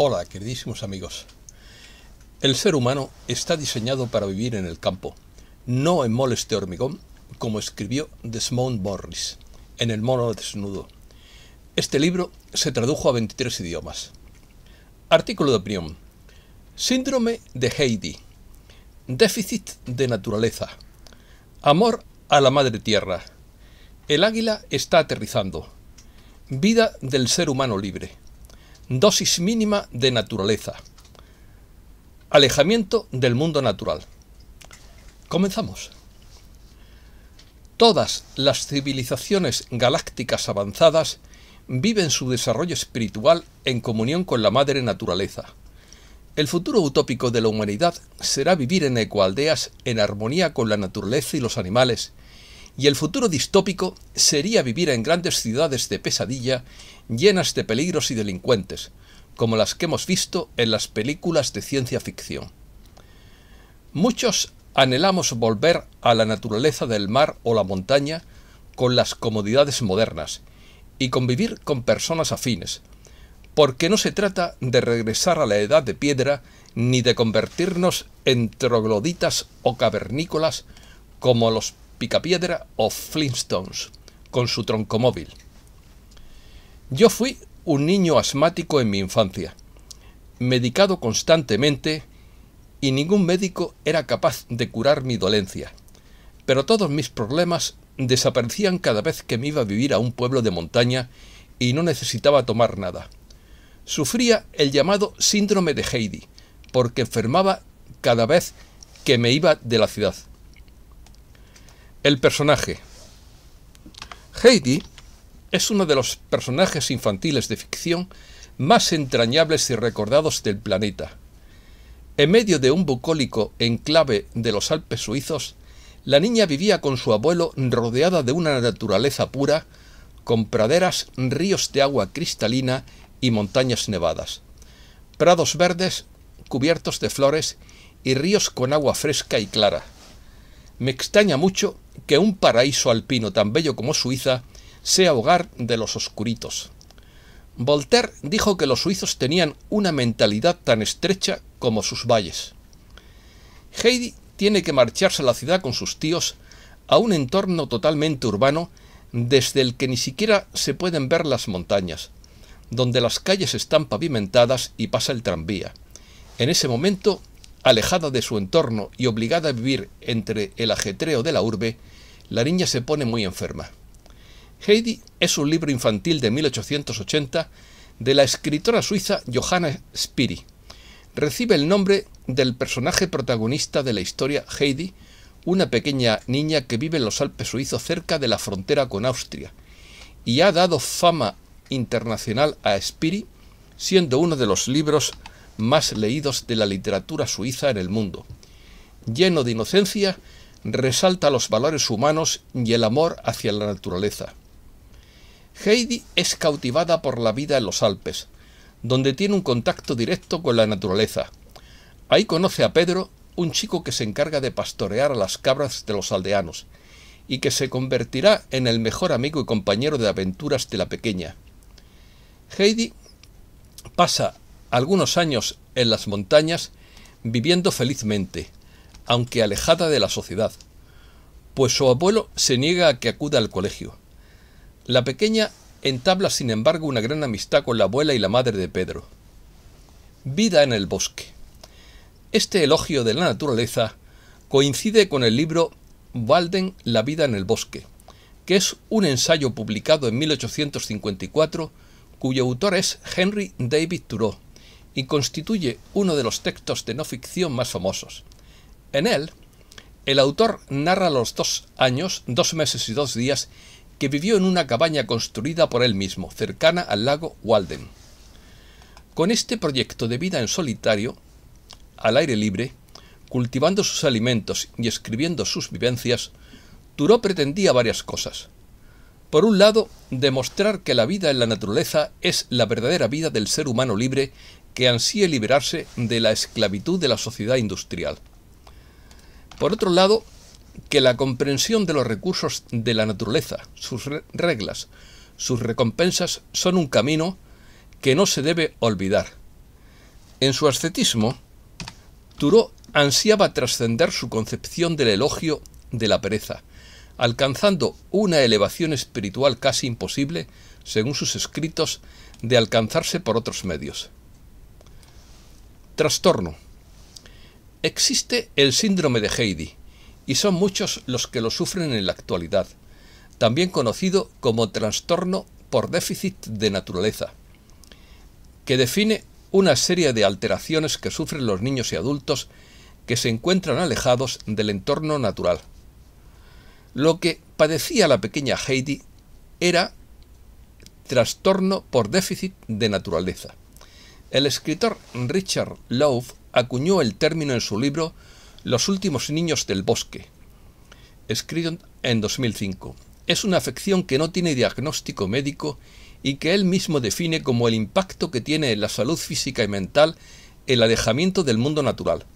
Hola, queridísimos amigos. El ser humano está diseñado para vivir en el campo, no en moles de hormigón, como escribió Desmond Morris en El mono desnudo. Este libro se tradujo a 23 idiomas. Artículo de opinión. Síndrome de Heidi. Déficit de naturaleza. Amor a la madre tierra. El águila está aterrizando. Vida del ser humano libre. Dosis mínima de naturaleza. Alejamiento del mundo natural. Comenzamos. Todas las civilizaciones galácticas avanzadas viven su desarrollo espiritual en comunión con la madre naturaleza. El futuro utópico de la humanidad será vivir en ecoaldeas en armonía con la naturaleza y los animales y el futuro distópico sería vivir en grandes ciudades de pesadilla llenas de peligros y delincuentes, como las que hemos visto en las películas de ciencia ficción. Muchos anhelamos volver a la naturaleza del mar o la montaña con las comodidades modernas y convivir con personas afines, porque no se trata de regresar a la edad de piedra ni de convertirnos en trogloditas o cavernícolas como los Picapiedra o Flintstones, con su troncomóvil. Yo fui un niño asmático en mi infancia, medicado constantemente y ningún médico era capaz de curar mi dolencia. Pero todos mis problemas desaparecían cada vez que me iba a vivir a un pueblo de montaña y no necesitaba tomar nada. Sufría el llamado síndrome de Heidi, porque enfermaba cada vez que me iba de la ciudad. El personaje. Heidi es uno de los personajes infantiles de ficción más entrañables y recordados del planeta. En medio de un bucólico enclave de los Alpes suizos, la niña vivía con su abuelo rodeada de una naturaleza pura, con praderas, ríos de agua cristalina y montañas nevadas, prados verdes cubiertos de flores y ríos con agua fresca y clara. Me extraña mucho que un paraíso alpino tan bello como Suiza sea hogar de los oscuritos. Voltaire dijo que los suizos tenían una mentalidad tan estrecha como sus valles. Heidi tiene que marcharse a la ciudad con sus tíos a un entorno totalmente urbano desde el que ni siquiera se pueden ver las montañas, donde las calles están pavimentadas y pasa el tranvía. En ese momento Alejada de su entorno y obligada a vivir entre el ajetreo de la urbe, la niña se pone muy enferma. Heidi es un libro infantil de 1880 de la escritora suiza Johanna Spiri. Recibe el nombre del personaje protagonista de la historia Heidi, una pequeña niña que vive en los Alpes suizos cerca de la frontera con Austria, y ha dado fama internacional a Spiri, siendo uno de los libros más leídos de la literatura suiza en el mundo. Lleno de inocencia, resalta los valores humanos y el amor hacia la naturaleza. Heidi es cautivada por la vida en los Alpes, donde tiene un contacto directo con la naturaleza. Ahí conoce a Pedro, un chico que se encarga de pastorear a las cabras de los aldeanos, y que se convertirá en el mejor amigo y compañero de aventuras de la pequeña. Heidi pasa algunos años en las montañas viviendo felizmente, aunque alejada de la sociedad, pues su abuelo se niega a que acuda al colegio. La pequeña entabla, sin embargo, una gran amistad con la abuela y la madre de Pedro. Vida en el bosque. Este elogio de la naturaleza coincide con el libro Walden, La vida en el bosque, que es un ensayo publicado en 1854 cuyo autor es Henry David Thoreau y constituye uno de los textos de no ficción más famosos. En él, el autor narra los dos años, dos meses y dos días que vivió en una cabaña construida por él mismo, cercana al lago Walden. Con este proyecto de vida en solitario, al aire libre, cultivando sus alimentos y escribiendo sus vivencias, Thoreau pretendía varias cosas. Por un lado, demostrar que la vida en la naturaleza es la verdadera vida del ser humano libre que ansíe liberarse de la esclavitud de la sociedad industrial. Por otro lado, que la comprensión de los recursos de la naturaleza, sus reglas, sus recompensas son un camino que no se debe olvidar. En su ascetismo, Thoreau ansiaba trascender su concepción del elogio de la pereza, alcanzando una elevación espiritual casi imposible, según sus escritos, de alcanzarse por otros medios. Trastorno. Existe el síndrome de Heidi y son muchos los que lo sufren en la actualidad, también conocido como trastorno por déficit de naturaleza, que define una serie de alteraciones que sufren los niños y adultos que se encuentran alejados del entorno natural. Lo que padecía la pequeña Heidi era trastorno por déficit de naturaleza. El escritor Richard Love acuñó el término en su libro Los últimos niños del bosque, escrito en 2005. Es una afección que no tiene diagnóstico médico y que él mismo define como el impacto que tiene en la salud física y mental el alejamiento del mundo natural.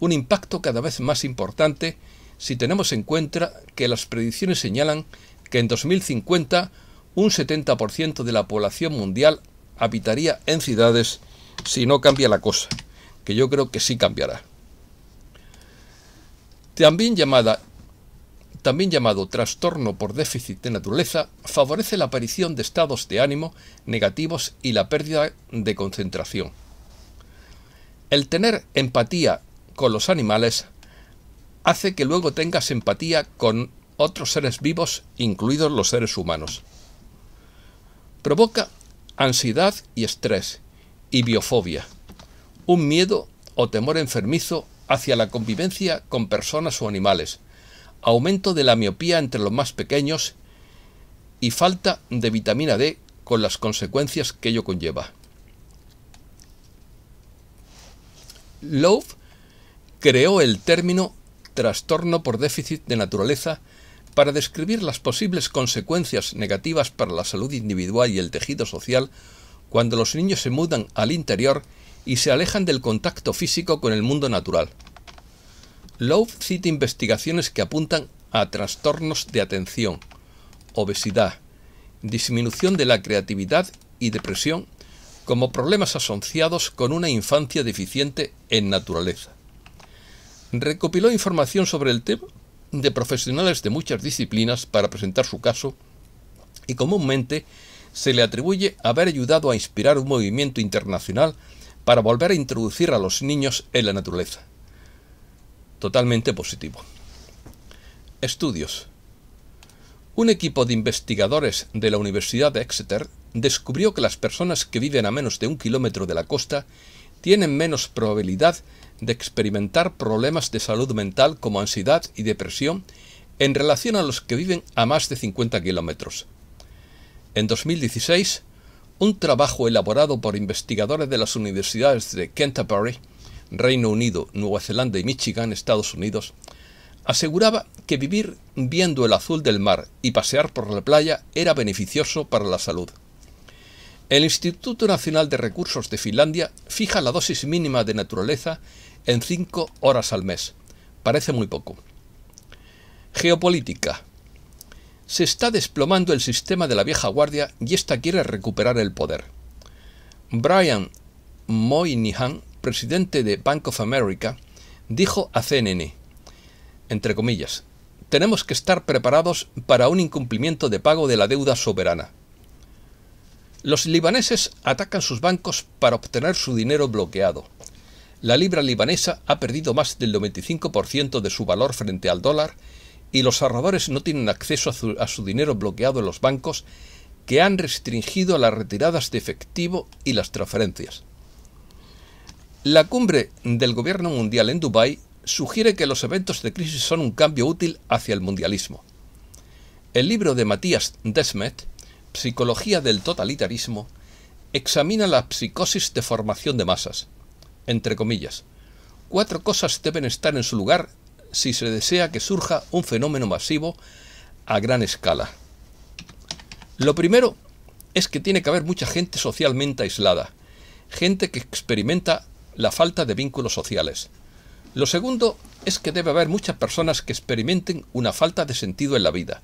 Un impacto cada vez más importante si tenemos en cuenta que las predicciones señalan que en 2050 un 70% de la población mundial habitaría en ciudades si no cambia la cosa, que yo creo que sí cambiará. También llamada también llamado trastorno por déficit de naturaleza, favorece la aparición de estados de ánimo negativos y la pérdida de concentración. El tener empatía con los animales hace que luego tengas empatía con otros seres vivos, incluidos los seres humanos. Provoca ansiedad y estrés, y biofobia, un miedo o temor enfermizo hacia la convivencia con personas o animales, aumento de la miopía entre los más pequeños y falta de vitamina D con las consecuencias que ello conlleva. Love creó el término trastorno por déficit de naturaleza para describir las posibles consecuencias negativas para la salud individual y el tejido social cuando los niños se mudan al interior y se alejan del contacto físico con el mundo natural. Love cita investigaciones que apuntan a trastornos de atención, obesidad, disminución de la creatividad y depresión como problemas asociados con una infancia deficiente en naturaleza. Recopiló información sobre el tema de profesionales de muchas disciplinas para presentar su caso y comúnmente se le atribuye haber ayudado a inspirar un movimiento internacional para volver a introducir a los niños en la naturaleza. Totalmente positivo. Estudios. Un equipo de investigadores de la Universidad de Exeter descubrió que las personas que viven a menos de un kilómetro de la costa tienen menos probabilidad de experimentar problemas de salud mental como ansiedad y depresión en relación a los que viven a más de 50 kilómetros. En 2016, un trabajo elaborado por investigadores de las universidades de Canterbury, Reino Unido, Nueva Zelanda y Michigan, Estados Unidos, aseguraba que vivir viendo el azul del mar y pasear por la playa era beneficioso para la salud. El Instituto Nacional de Recursos de Finlandia fija la dosis mínima de naturaleza en 5 horas al mes. Parece muy poco. Geopolítica. Se está desplomando el sistema de la vieja guardia y ésta quiere recuperar el poder. Brian Moynihan, presidente de Bank of America, dijo a CNN, entre comillas, tenemos que estar preparados para un incumplimiento de pago de la deuda soberana. Los libaneses atacan sus bancos para obtener su dinero bloqueado. La libra libanesa ha perdido más del 95% de su valor frente al dólar y los ahorradores no tienen acceso a su, dinero bloqueado en los bancos que han restringido las retiradas de efectivo y las transferencias. La cumbre del gobierno mundial en Dubái sugiere que los eventos de crisis son un cambio útil hacia el mundialismo. El libro de Matías Desmet, Psicología del totalitarismo examina la psicosis de formación de masas. Entre comillas, cuatro cosas deben estar en su lugar si se desea que surja un fenómeno masivo a gran escala. Lo primero es que tiene que haber mucha gente socialmente aislada, gente que experimenta la falta de vínculos sociales. Lo segundo es que debe haber muchas personas que experimenten una falta de sentido en la vida.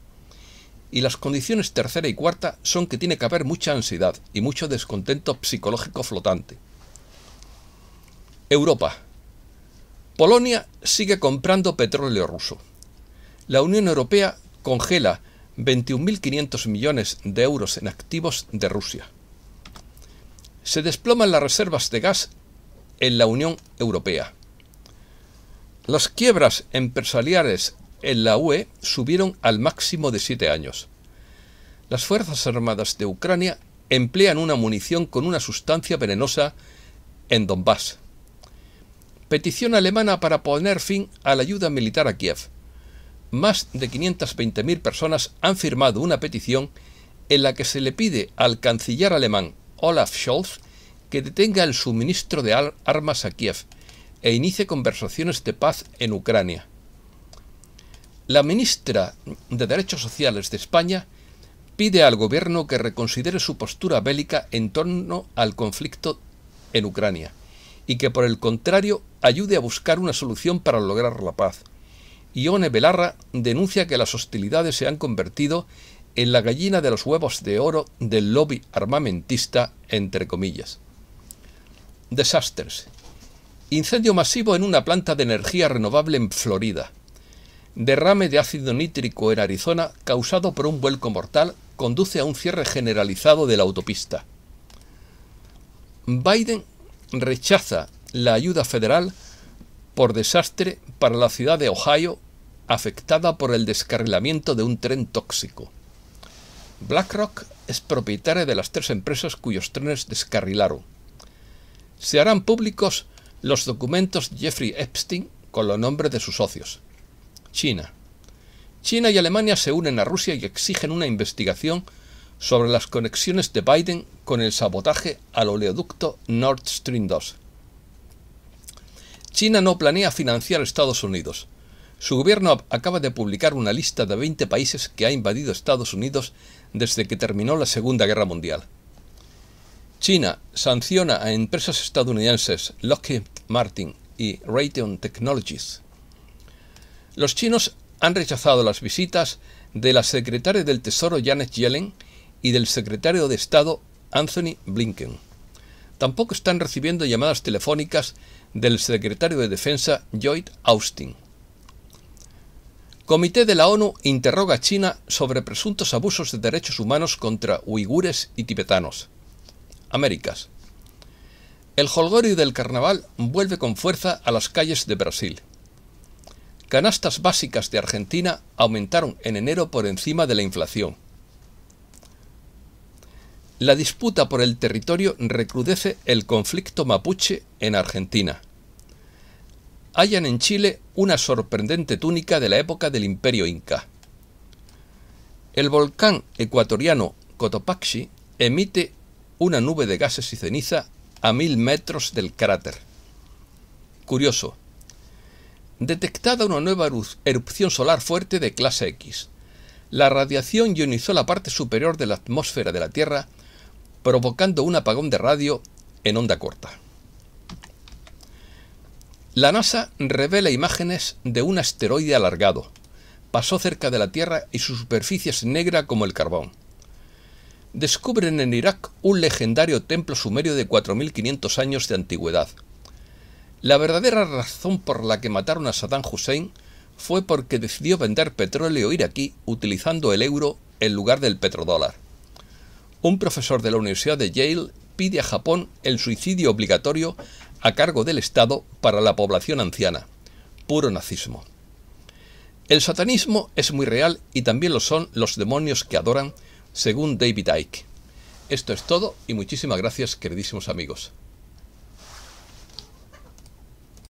Y las condiciones tercera y cuarta son que tiene que haber mucha ansiedad y mucho descontento psicológico flotante. Europa. Polonia sigue comprando petróleo ruso. La Unión Europea congela 21.500 millones de euros en activos de Rusia. Se desploman las reservas de gas en la Unión Europea. Las quiebras empresariales en la UE subieron al máximo de siete años. Las Fuerzas Armadas de Ucrania emplean una munición con una sustancia venenosa en Donbass. Petición alemana para poner fin a la ayuda militar a Kiev. Más de 520.000 personas han firmado una petición en la que se le pide al canciller alemán Olaf Scholz que detenga el suministro de armas a Kiev e inicie conversaciones de paz en Ucrania. La ministra de Derechos Sociales de España pide al gobierno que reconsidere su postura bélica en torno al conflicto en Ucrania y que por el contrario ayude a buscar una solución para lograr la paz. Ione Belarra denuncia que las hostilidades se han convertido en la gallina de los huevos de oro del lobby armamentista, entre comillas. Desastres. Incendio masivo en una planta de energía renovable en Florida. Derrame de ácido nítrico en Arizona causado por un vuelco mortal conduce a un cierre generalizado de la autopista. Biden rechaza la ayuda federal por desastre para la ciudad de Ohio afectada por el descarrilamiento de un tren tóxico. BlackRock es propietaria de las tres empresas cuyos trenes descarrilaron. Se harán públicos los documentos Jeffrey Epstein con los nombres de sus socios. China. China y Alemania se unen a Rusia y exigen una investigación sobre las conexiones de Biden con el sabotaje al oleoducto Nord Stream 2. China no planea financiar a Estados Unidos. Su gobierno acaba de publicar una lista de 20 países que ha invadido Estados Unidos desde que terminó la Segunda Guerra Mundial. China sanciona a empresas estadounidenses Lockheed Martin y Raytheon Technologies los chinos han rechazado las visitas de la secretaria del Tesoro Janet Yellen y del secretario de Estado Anthony Blinken. Tampoco están recibiendo llamadas telefónicas del secretario de Defensa Lloyd Austin. Comité de la ONU interroga a China sobre presuntos abusos de derechos humanos contra uigures y tibetanos. Américas. El holgorio del carnaval vuelve con fuerza a las calles de Brasil canastas básicas de Argentina aumentaron en enero por encima de la inflación. La disputa por el territorio recrudece el conflicto mapuche en Argentina. Hallan en Chile una sorprendente túnica de la época del imperio inca. El volcán ecuatoriano Cotopaxi emite una nube de gases y ceniza a mil metros del cráter. Curioso, detectada una nueva erupción solar fuerte de clase X. La radiación ionizó la parte superior de la atmósfera de la Tierra, provocando un apagón de radio en onda corta. La NASA revela imágenes de un asteroide alargado. Pasó cerca de la Tierra y su superficie es negra como el carbón. Descubren en Irak un legendario templo sumerio de 4.500 años de antigüedad, la verdadera razón por la que mataron a Saddam Hussein fue porque decidió vender petróleo iraquí utilizando el euro en lugar del petrodólar. Un profesor de la Universidad de Yale pide a Japón el suicidio obligatorio a cargo del Estado para la población anciana. Puro nazismo. El satanismo es muy real y también lo son los demonios que adoran, según David Icke. Esto es todo y muchísimas gracias, queridísimos amigos.